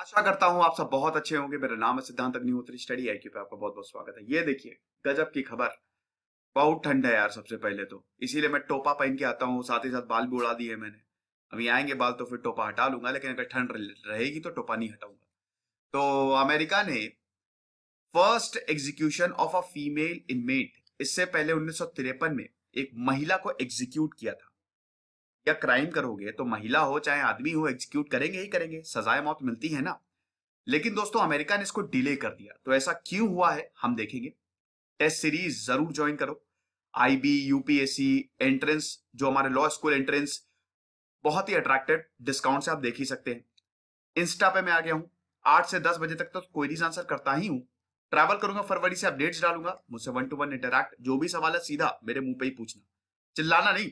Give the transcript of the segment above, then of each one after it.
आशा करता हूं आप सब बहुत अच्छे होंगे मेरा नाम है सिद्धांत अग्निहोत्री स्टडी आईक्यू पे आपका बहुत बहुत स्वागत है ये देखिए गजब की खबर बहुत ठंड है यार सबसे पहले तो इसीलिए मैं टोपा पहन के आता हूँ साथ ही साथ बाल भी उड़ा दिए मैंने अभी आएंगे बाल तो फिर टोपा हटा लूंगा लेकिन अगर ठंड रहेगी तो टोपा नहीं हटाऊंगा तो अमेरिका ने first execution of a female inmate इससे पहले उन्नीस में एक महिला को एग्जीक्यूट किया था या क्राइम करोगे तो महिला हो चाहे आदमी हो एग्जीक्यूट करेंगे ही करेंगे सजाए मौत मिलती है ना लेकिन दोस्तों अमेरिका ने इसको डिले कर दिया तो ऐसा क्यों हुआ है हम देखेंगे टेस्ट सीरीज जरूर ज्वाइन करो आईबी यूपीएससी एंट्रेंस जो हमारे लॉ स्कूल एंट्रेंस बहुत ही अट्रैक्टेड डिस्काउंट से आप देख ही सकते हैं इंस्टा पे मैं आ गया हूं आठ से दस बजे तक तो क्वेरीज आंसर करता ही हूं ट्रैवल करूंगा फरवरी से अपडेट्स डालूंगा मुझसे वन टू वन इंटरक्ट जो भी सवाल है सीधा मेरे मुंह पे ही पूछना चिल्लाना नहीं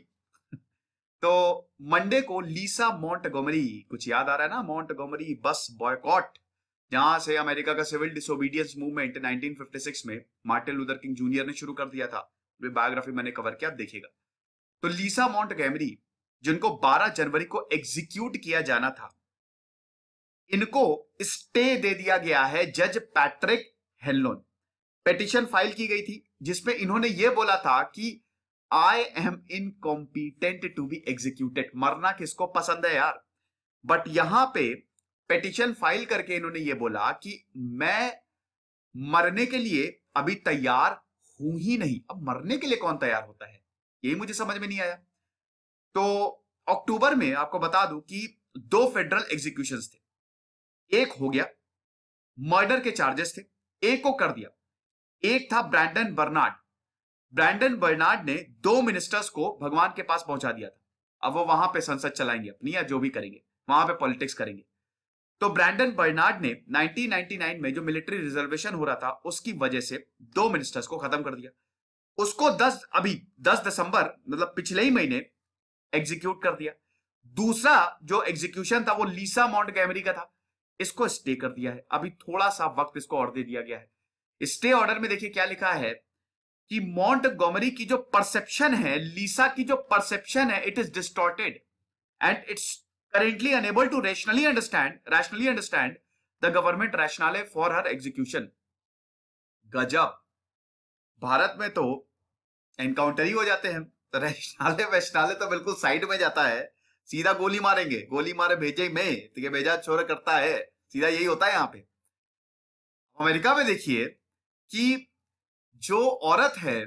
तो मंडे को लीसा मॉन्टगोमरी कुछ याद आ रहा है ना मॉन्टगोमरी बस बॉयकॉट जहां से अमेरिका का सिविल डिसोबीडियंस मूवमेंट 1956 में मार्टिन लूदर किंग जूनियर ने शुरू कर दिया था वे बायोग्राफी मैंने कवर किया देखेगा देखिएगा तो लीसा मॉन्टगोमरी जिनको 12 जनवरी को एग्जीक्यूट किया जाना था इनको स्टे दे दिया गया है जज पैट्रिक हेलोन पेटिशन फाइल की गई थी जिसमें इन्होंने यह बोला था कि I am incompetent to be executed मरना किसको पसंद है यार बट यहां पे पेटिशन फाइल करके इन्होंने ये बोला कि मैं मरने के लिए अभी तैयार हूं ही नहीं अब मरने के लिए कौन तैयार होता है यही मुझे समझ में नहीं आया तो अक्टूबर में आपको बता दूं कि दो फेडरल एग्जीक्यूशन थे एक हो गया मर्डर के चार्जेस थे एक को कर दिया एक था ब्रैंडन बर्नार्ड ब्रैंडन बर्नार्ड ने दो मिनिस्टर्स को भगवान के पास पहुंचा दिया था अब वो वहां पे संसद चलाएंगे अपनी या जो भी करेंगे वहां पे पॉलिटिक्स करेंगे तो ब्रैंडन बर्नार्ड ने 1999 में जो मिलिट्री रिजर्वेशन हो रहा था उसकी वजह से दो मिनिस्टर्स को खत्म कर दिया उसको 10 अभी 10 दिसंबर मतलब पिछले ही महीने एग्जीक्यूट कर दिया दूसरा जो एग्जीक्यूशन था वो लीसा माउंट कैमरी का था इसको स्टे कर दिया है अभी थोड़ा सा वक्त इसको और दे दिया गया है स्टे ऑर्डर में देखिए क्या लिखा है कि गोमरी की जो परसेप्शन है लीसा की जो परसेप्शन है it is distorted and it's currently unable to rationally understand rationally understand the government rational for her execution गजब भारत में तो एनकाउंटर ही हो जाते हैं तो रैशनाले वैशनाले तो बिल्कुल साइड में जाता है सीधा गोली मारेंगे गोली मारे भेजे में तो ये भेजा छोर करता है सीधा यही होता है यहाँ पे अमेरिका में देखिए कि जो औरत है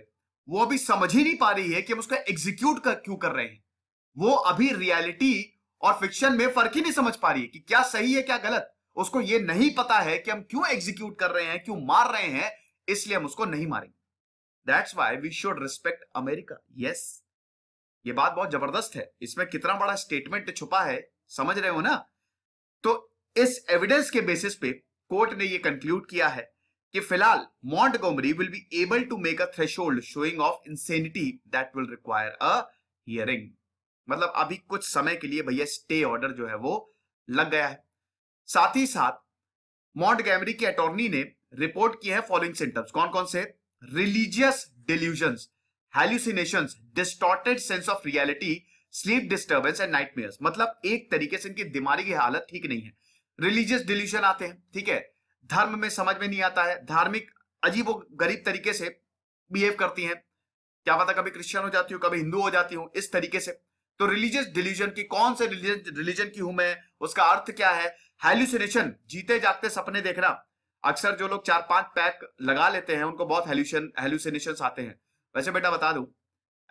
वो अभी समझ ही नहीं पा रही है कि हम उसको एग्जीक्यूट कर क्यों कर रहे हैं वो अभी रियलिटी और फिक्शन में फर्क ही नहीं समझ पा रही है कि क्या सही है क्या गलत उसको ये नहीं पता है कि हम क्यों एग्जीक्यूट कर रहे हैं क्यों मार रहे हैं इसलिए हम उसको नहीं मारेंगे that's why we should respect America yes ये बात बहुत जबरदस्त है इसमें कितना बड़ा स्टेटमेंट छुपा है समझ रहे हो ना तो इस एविडेंस के बेसिस पे कोर्ट ने ये कंक्लूड किया है कि फिलहाल Gomery will be able to make a threshold showing of insanity that will require a hearing मतलब अभी कुछ समय के लिए भैया स्टे ऑर्डर जो है वो लग गया है साथ ही साथ मॉन्ट गैमरी के अटॉर्नी ने रिपोर्ट किया है फॉलोइंग सिम्टम्स कौन कौन से religious delusion hallucination distorted sense of reality sleep disturbance and nightmares मतलब एक तरीके से इनकी दिमागी हालत ठीक नहीं है रिलीजियस डिल्यूजन आते हैं ठीक है धर्म में समझ में नहीं आता है धार्मिक अजीब गरीब तरीके से बिहेव करती हैं क्या पता कभी क्रिश्चियन हो जाती हूँ कभी हिंदू हो जाती हूँ इस तरीके से तो रिलीजियस डिलीजन की कौन से रिलीजन रिलीजन की हूं मैं उसका अर्थ क्या है हेल्यूसिनेशन जीते जागते सपने देखना अक्सर जो लोग चार पांच पैक लगा लेते हैं उनको बहुत हेल्यूशन हेल्यूसिनेशन आते हैं वैसे बेटा बता दू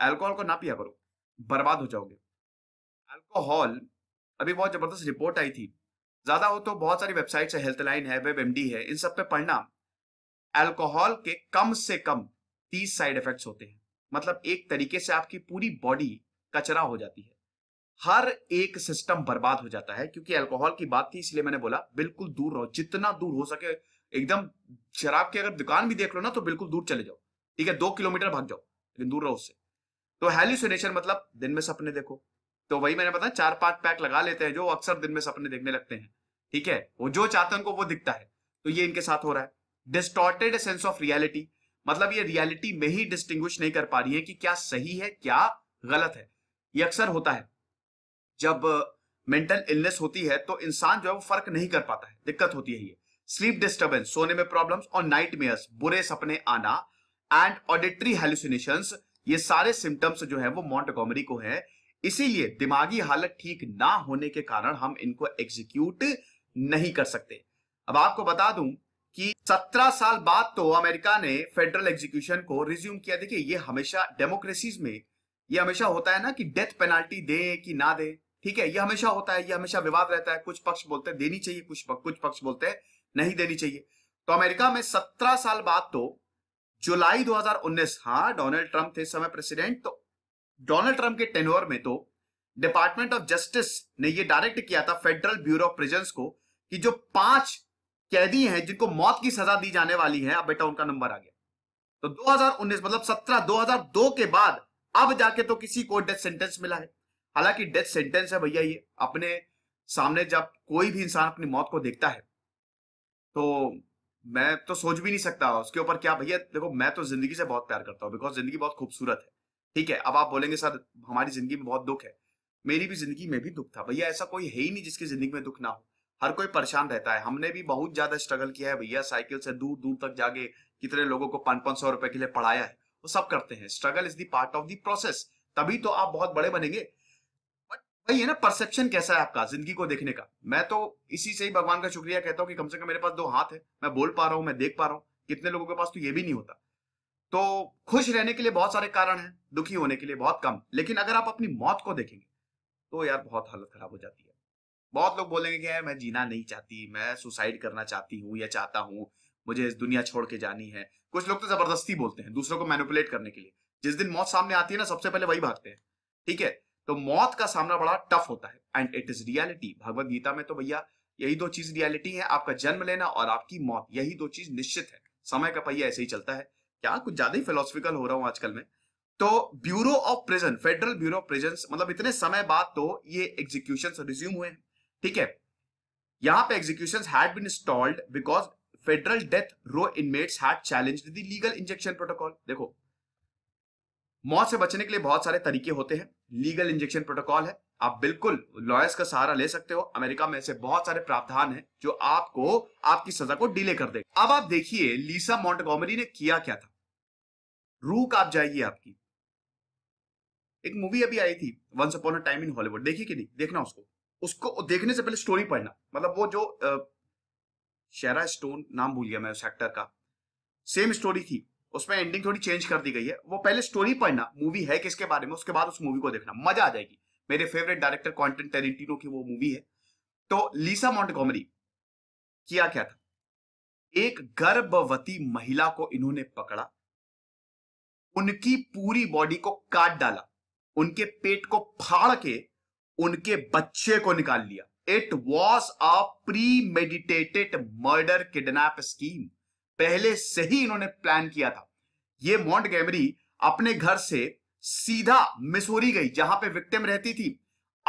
एल्कोहल को ना पिया करो बर्बाद हो जाओगे एल्कोहल अभी बहुत जबरदस्त रिपोर्ट आई थी ज्यादा हो तो बहुत सारी वेबसाइट्स है लाइन है वेब एमडी है इन सब पे पढ़ना अल्कोहल के कम से कम तीस साइड इफेक्ट्स होते हैं मतलब एक तरीके से आपकी पूरी बॉडी कचरा हो जाती है हर एक सिस्टम बर्बाद हो जाता है क्योंकि अल्कोहल की बात थी इसलिए मैंने बोला बिल्कुल दूर रहो जितना दूर हो सके एकदम शराब की अगर दुकान भी देख लो ना तो बिल्कुल दूर चले जाओ ठीक है दो किलोमीटर भाग जाओ लेकिन दूर रहो उससे तो हेल्यूसिनेशन मतलब दिन में सपने देखो तो वही मैंने बताया चार पांच पैक लगा लेते हैं जो अक्सर दिन में सपने देखने लगते हैं ठीक है वो जो चाहते हैं उनको वो दिखता है तो ये इनके साथ हो रहा है डिस्टॉर्टेड सेंस ऑफ रियलिटी मतलब ये रियलिटी में ही डिस्टिंग नहीं कर पा रही है कि क्या सही है क्या गलत है ये अक्सर होता है जब मेंटल इलनेस होती है तो इंसान जो है वो फर्क नहीं कर पाता है दिक्कत होती है ये स्लीप डिस्टर्बेंस सोने में प्रॉब्लम्स और नाइट बुरे सपने आना एंड ऑडिटरी हेल्यूसिनेशन ये सारे सिम्टम्स जो है वो मॉन्ट को है इसीलिए दिमागी हालत ठीक ना होने के कारण हम इनको एग्जीक्यूट नहीं कर सकते अब आपको बता दूं कि 17 साल बाद तो अमेरिका ने फेडरल एग्जीक्यूशन को रिज्यूम किया देखिए ये हमेशा डेमोक्रेसीज में ये हमेशा होता है ना कि डेथ पेनाल्टी दे कि ना दे ठीक है ये हमेशा होता है ये हमेशा विवाद रहता है कुछ पक्ष बोलते हैं देनी चाहिए कुछ पक, कुछ पक्ष बोलते हैं नहीं देनी चाहिए तो अमेरिका में 17 साल बाद तो जुलाई 2019 हाँ डोनाल्ड ट्रंप थे समय प्रेसिडेंट तो डोनाल्ड ट्रंप के टेनोर में तो डिपार्टमेंट ऑफ जस्टिस ने ये डायरेक्ट किया था फेडरल ब्यूरो ऑफ प्रिजेंस को कि जो पांच कैदी हैं जिनको मौत की सजा दी जाने वाली है अब बेटा उनका नंबर आ गया तो 2019 मतलब 17 2002 के बाद अब जाके तो किसी को डेथ सेंटेंस मिला है हालांकि डेथ सेंटेंस है भैया ये अपने सामने जब कोई भी इंसान अपनी मौत को देखता है तो मैं तो सोच भी नहीं सकता उसके ऊपर क्या भैया देखो मैं तो जिंदगी से बहुत प्यार करता हूँ बिकॉज जिंदगी बहुत खूबसूरत है ठीक है अब आप बोलेंगे सर हमारी जिंदगी में बहुत दुख है मेरी भी जिंदगी में भी दुख था भैया ऐसा कोई है ही नहीं जिसकी जिंदगी में दुख ना हो हर कोई परेशान रहता है हमने भी बहुत ज्यादा स्ट्रगल किया है भैया साइकिल से दूर दूर तक जाके कितने लोगों को पांच पांच सौ रुपए के लिए पढ़ाया है वो सब करते हैं struggle is the part of the process तभी तो आप बहुत बड़े बनेंगे बट भाई है ना परसेप्शन कैसा है आपका जिंदगी को देखने का मैं तो इसी से ही भगवान का शुक्रिया कहता हूँ कि कम से कम मेरे पास दो हाथ है मैं बोल पा रहा हूँ मैं देख पा रहा हूँ कितने लोगों के पास तो ये भी नहीं होता तो खुश रहने के लिए बहुत सारे कारण हैं दुखी होने के लिए बहुत कम लेकिन अगर आप अपनी मौत को देखेंगे तो यार बहुत हालत खराब हो जाती है बहुत लोग बोलेंगे कि यार मैं जीना नहीं चाहती मैं सुसाइड करना चाहती हूँ या चाहता हूँ मुझे इस दुनिया छोड़ के जानी है कुछ लोग तो जबरदस्ती बोलते हैं दूसरों को मैनिपुलेट करने के लिए जिस दिन मौत सामने आती है ना सबसे पहले वही भागते हैं ठीक है तो मौत का सामना बड़ा टफ होता है एंड इट इज रियलिटी भगवत गीता में तो भैया यही दो चीज रियलिटी है आपका जन्म लेना और आपकी मौत यही दो चीज निश्चित है समय का पहिया ऐसे ही चलता है क्या कुछ ज्यादा ही फिलोसफिकल हो रहा हूं आजकल मैं तो bureau of prison federal bureau of prison मतलब इतने समय बाद तो ये एग्जीक्यूशन रिज्यूम हुए हैं ठीक है यहां पे execution had been installed because federal death row inmates had challenge the legal injection protocol देखो मौत से बचने के लिए बहुत सारे तरीके होते हैं लीगल इंजेक्शन प्रोटोकॉल है आप बिल्कुल लॉयर्स का सहारा ले सकते हो अमेरिका में ऐसे बहुत सारे प्रावधान हैं जो आपको आपकी सजा को डिले कर दे अब आप देखिए लीसा मॉन्टगोमरी ने किया क्या था रूक आप जाइए आपकी एक मूवी अभी आई थी once upon a time in Hollywood देखिए कि नहीं देखना उसको उसको देखने से पहले स्टोरी पढ़ना मतलब वो जो शेरा स्टोन नाम भूल गया मैं उस एक्टर का सेम स्टोरी थी उसमें एंडिंग थोड़ी चेंज कर दी गई है वो पहले स्टोरी पढ़ना मूवी है किसके बारे में उसके बाद उस मूवी को देखना मजा आ जाएगी मेरे फेवरेट डायरेक्टर क्वांटन टेरेंटिनो की वो मूवी है तो लीसा मॉन्ट किया क्या था एक गर्भवती महिला को इन्होंने पकड़ा उनकी पूरी बॉडी को काट डाला उनके पेट को फाड़ के उनके बच्चे को निकाल लिया it was a premeditated murder kidnap scheme पहले से ही इन्होंने प्लान किया था ये मॉन्ट गैमरी अपने घर से सीधा मिसोरी गई जहां पे विक्टिम रहती थी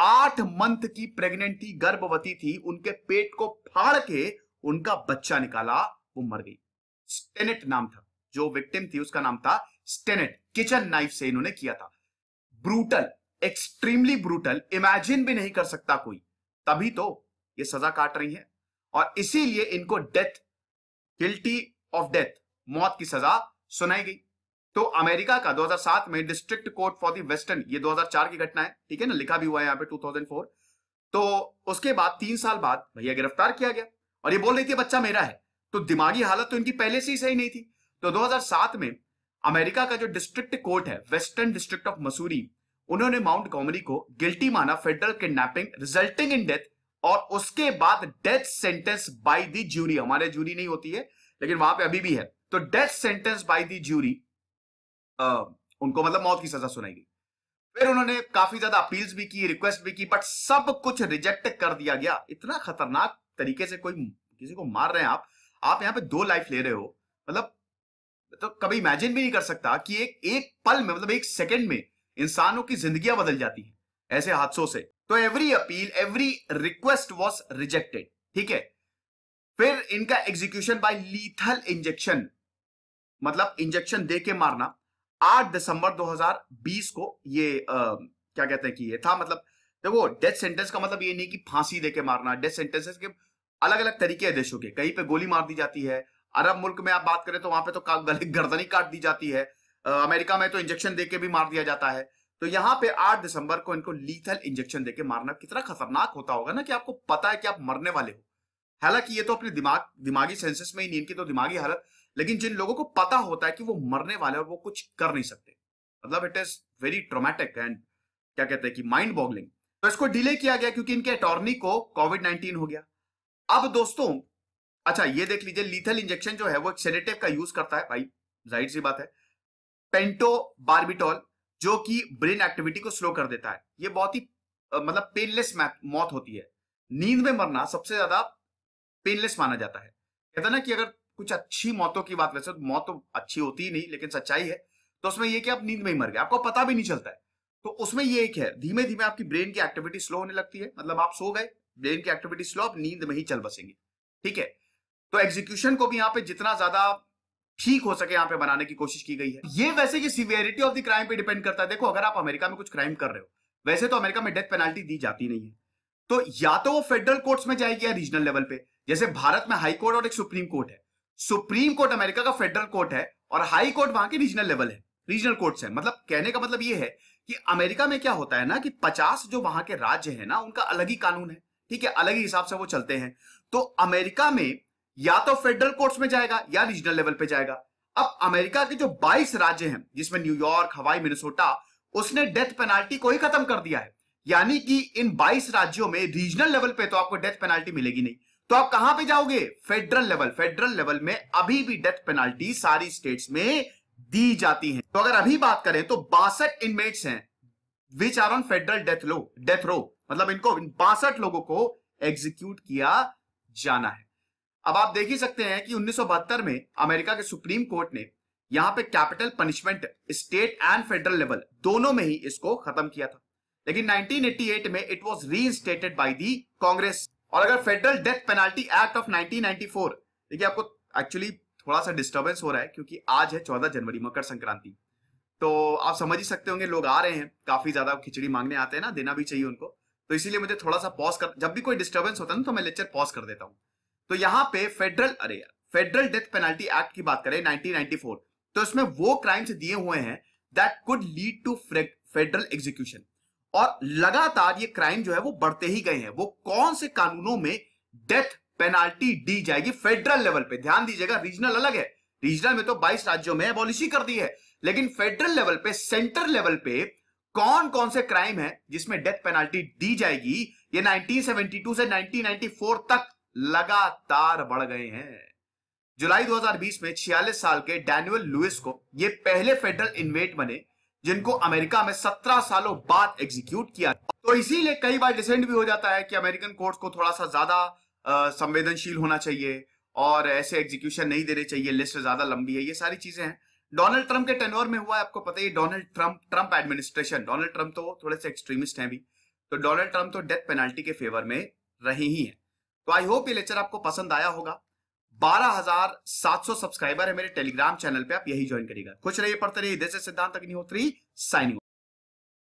आठ मंथ की प्रेग्नेंट थी गर्भवती थी उनके पेट को फाड़ के उनका बच्चा निकाला वो मर गई स्टेनेट नाम था जो विक्टिम थी उसका नाम था स्टेनेट किचन नाइफ से इन्होंने किया था ब्रूटल एक्सट्रीमली ब्रूटल इमेजिन भी नहीं कर सकता कोई तभी तो ये सजा काट रही है और इसीलिए इनको डेथ गिल्टी ऑफ डेथ मौत की सजा सुनाई गई तो अमेरिका का 2007 में district court for the western ये 2004 की घटना है ठीक है ना लिखा भी हुआ है यहाँ पे 2004 तो उसके बाद तीन साल बाद भैया गिरफ्तार किया गया और ये बोल रही थी बच्चा मेरा है तो दिमागी हालत तो इनकी पहले से ही सही नहीं थी तो 2007 में अमेरिका का जो डिस्ट्रिक्ट कोर्ट है वेस्टर्न डिस्ट्रिक्ट ऑफ मसूरी उन्होंने माउंट गॉमरी को गिल्टी माना federal kidnapping resulting in death और उसके बाद death sentence by the jury हमारे ज्यूरी नहीं होती है लेकिन वहां पे अभी भी है तो death sentence by the jury उनको मतलब मौत की सजा सुनाई गई फिर उन्होंने काफी ज्यादा अपील्स भी की रिक्वेस्ट भी की बट सब कुछ रिजेक्ट कर दिया गया इतना खतरनाक तरीके से कोई किसी को मार रहे हैं आप आप यहाँ पे दो लाइफ ले रहे हो मतलब तो कभी इमेजिन भी नहीं कर सकता कि एक एक पल में मतलब एक सेकंड में इंसानों की जिंदगी बदल जाती हैं ऐसे हादसों से तो every appeal every request was rejected ठीक है फिर इनका एग्जीक्यूशन बाय लीथल इंजेक्शन मतलब इंजेक्शन दे के मारना 8 दिसंबर 2020 को ये आ, क्या कहते हैं कि ये था मतलब देखो डेथ सेंटेंस का मतलब ये नहीं कि फांसी दे के मारना डेथ सेंटेंस के अलग अलग तरीके है देशों के कहीं पे गोली मार दी जाती है अरब मुल्क में आप बात करें तो वहां पे तो गर्दन ही काट दी जाती है अमेरिका में तो इंजेक्शन देके भी मार दिया जाता है तो यहाँ पे 8 दिसंबर को इनको लीथल इंजेक्शन देके मारना कितना खतरनाक होता होगा ना कि आपको पता है कि आप मरने वाले हो हालांकि ये तो अपने दिमाग दिमागी सेंसेस में ही नहीं इनकी तो दिमागी हालत लेकिन जिन लोगों को पता होता है कि वो मरने वाले और वो कुछ कर नहीं सकते मतलब it is very traumatic and क्या कहते हैं कि माइंड बॉगलिंग तो इसको डिले किया गया क्योंकि इनके अटॉर्नी को कोविड नाइनटीन हो गया अब दोस्तों अच्छा ये देख लीजिए लीथल इंजेक्शन जो है वो एक सेडेटिव का यूज करता है भाई जाहिर सी बात है पेंटो बार्बिटॉल जो कि ब्रेन एक्टिविटी को स्लो कर देता है ये बहुत ही मतलब पेनलेस मौत होती है नींद में मरना सबसे ज्यादा पेनलेस माना जाता है कहते ना कि अगर कुछ अच्छी मौतों की बात वैसे तो मौत तो अच्छी होती ही नहीं लेकिन सच्चाई है तो उसमें यह कि आप नींद में ही मर गए आपको पता भी नहीं चलता है तो उसमें यह एक है धीमे धीमे आपकी ब्रेन की एक्टिविटी स्लो होने लगती है मतलब आप सो गए ब्रेन की एक्टिविटी स्लो आप नींद में ही चल बसेंगे ठीक है तो एग्जीक्यूशन को भी यहाँ पे जितना ज्यादा आप ठीक हो सके यहाँ पे बनाने की कोशिश की गई है ये वैसे ये सीवियरिटी ऑफ द क्राइम पे डिपेंड करता है देखो अगर आप अमेरिका में कुछ क्राइम कर रहे हो वैसे तो अमेरिका में डेथ पेनाल्टी दी जाती नहीं है तो या तो वो फेडरल कोर्ट्स में जाएगी या रीजनल लेवल पे जैसे भारत में हाई कोर्ट और एक सुप्रीम कोर्ट है सुप्रीम कोर्ट अमेरिका का फेडरल कोर्ट है और हाई कोर्ट वहां के रीजनल लेवल है रीजनल कोर्ट्स है मतलब कहने का मतलब ये है कि अमेरिका में क्या होता है ना कि पचास जो वहां के राज्य है ना उनका अलग ही कानून है ठीक है अलग ही हिसाब से वो चलते हैं तो अमेरिका में या तो फेडरल कोर्ट्स में जाएगा या रीजनल लेवल पे जाएगा अब अमेरिका के जो 22 राज्य हैं जिसमें न्यूयॉर्क हवाई मिनेसोटा उसने डेथ पेनाल्टी को ही खत्म कर दिया है यानी कि इन 22 राज्यों में रीजनल लेवल पे तो आपको डेथ पेनाल्टी मिलेगी नहीं तो आप कहां पे जाओगे फेडरल लेवल फेडरल लेवल में अभी भी डेथ पेनाल्टी सारी स्टेट्स में दी जाती है तो अगर अभी बात करें तो बासठ इनमेट्स हैं which are on federal death low death row मतलब इनको बासठ लोगों को एग्जीक्यूट किया जाना है अब आप देख ही सकते हैं कि उन्नीस में अमेरिका के सुप्रीम कोर्ट ने यहाँ पे capital punishment state and federal level दोनों में ही इसको खत्म किया था लेकिन 1988 में it was reinstated by the Congress और अगर federal death penalty act of 1994 देखिए आपको एक्चुअली थोड़ा सा डिस्टर्बेंस हो रहा है क्योंकि आज है 14 जनवरी मकर संक्रांति तो आप समझ ही सकते होंगे लोग आ रहे हैं काफी ज्यादा खिचड़ी मांगने आते हैं ना देना भी चाहिए उनको तो इसीलिए मुझे थोड़ा सा पॉज कर जब भी कोई डिस्टर्बेंस होता है ना तो मैं लेक्चर पॉज कर देता हूँ तो यहां पे फेडरल अरे फेडरल डेथ पेनल्टी एक्ट की बात करें 1994 तो इसमें वो क्राइम्स दिए हुए हैं that could lead to federal execution और लगातार ये क्राइम जो है वो बढ़ते ही गए हैं वो कौन से कानूनों में डेथ पेनाल्टी दी जाएगी फेडरल लेवल पे ध्यान दीजिएगा रीजनल अलग है रीजनल में तो 22 राज्यों में अबॉलिशी कर दी है लेकिन फेडरल लेवल पे सेंटर लेवल पे कौन कौन से क्राइम है जिसमें डेथ पेनाल्टी दी जाएगी ये 1972 से 1994 तक लगातार बढ़ गए हैं जुलाई 2020 में 46 साल के डैनियल लुइस को ये पहले फेडरल इन्वेट बने जिनको अमेरिका में 17 सालों बाद एग्जीक्यूट किया तो इसीलिए कई बार डिसेंड भी हो जाता है कि अमेरिकन कोर्ट को थोड़ा सा ज्यादा संवेदनशील होना चाहिए और ऐसे एग्जीक्यूशन नहीं देने चाहिए लिस्ट ज्यादा लंबी है ये सारी चीजें हैं डोनाल्ड ट्रंप के टेनोर में हुआ है आपको पता ही Donald Trump Trump administration Donald Trump तो थोड़े से एक्सट्रीमिस्ट हैं भी तो डोनाल्ड ट्रंप तो डेथ पेनाल्टी के फेवर में रहे ही हैं तो आई होप ये लेक्चर आपको पसंद आया होगा 12,700 सब्सक्राइबर है मेरे टेलीग्राम चैनल पे आप यही ज्वाइन करिएगा खुश रहिए पढ़ते रहिए देश सिद्धांत अग्निहोत्री साइनिंग